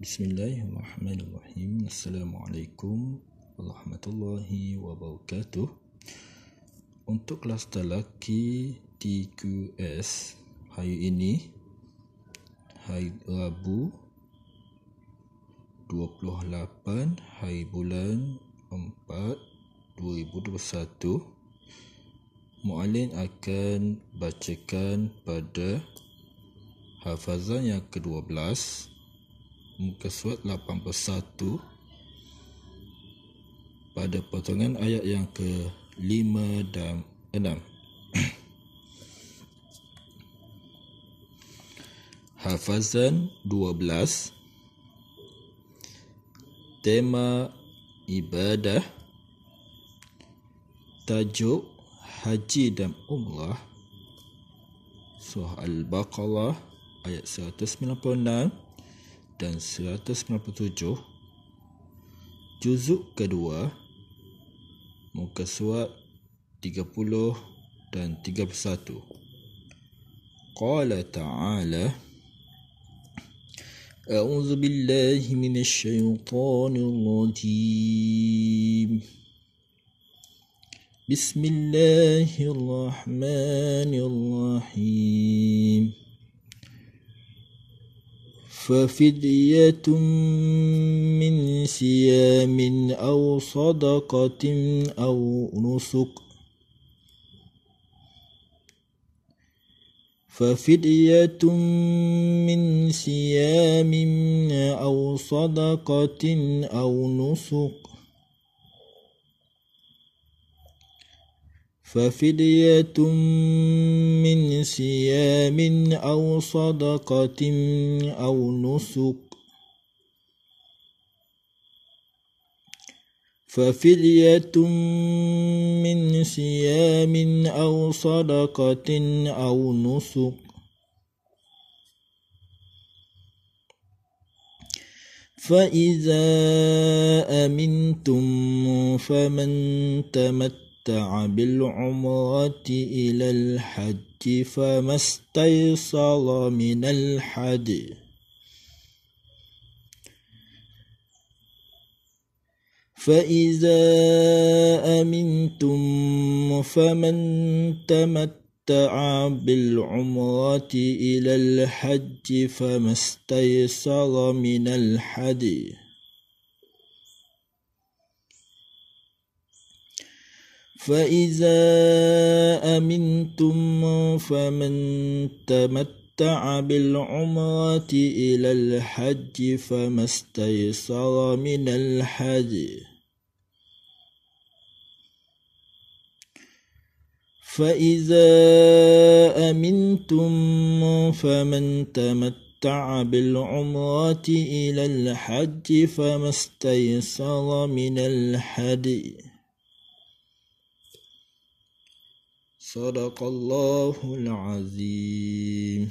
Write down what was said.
Bismillahirrahmanirrahim. Assalamualaikum warahmatullahi wabarakatuh. Untuk kelas lelaki TQS hari ini hari Rabu 28 hari bulan 4 2021 Mu'alin akan bacakan pada hafazan yang ke-12 Hafazan yang ke-12 muka surat 81 pada potongan ayat yang ke 5 dan 6 Hafazan 12 Tema ibadah Tajuk Haji dan Umrah Surah Al-Baqarah ayat 196 dan 197 juzuk kedua muka surat 30 dan 31 qala ta'ala a'udzu billahi minasy syaithanir rajim بسم الله الرحمن الرحيم ففدية من صيام أو صدقة أو نسك ففدية من صيام أو صدقة أو نسك ففدية من صيام أو صدقة أو نسك ففدية من صيام أو صدقة أو نسك فإذا أمنتم فمن تمت استمتع بالعمرة إلى الحج فما استيسر من الحد فإذا أمنتم فمن تمتع بالعمرة إلى الحج فما استيسر من الحديث فإذا أمنتم فمن تمتع بالعمرة إلى الحج فما استيسر من الحج فإذا أمنتم فمن تمتع بالعمرة إلى الحج فما استيسر من الحدي صدق الله العظيم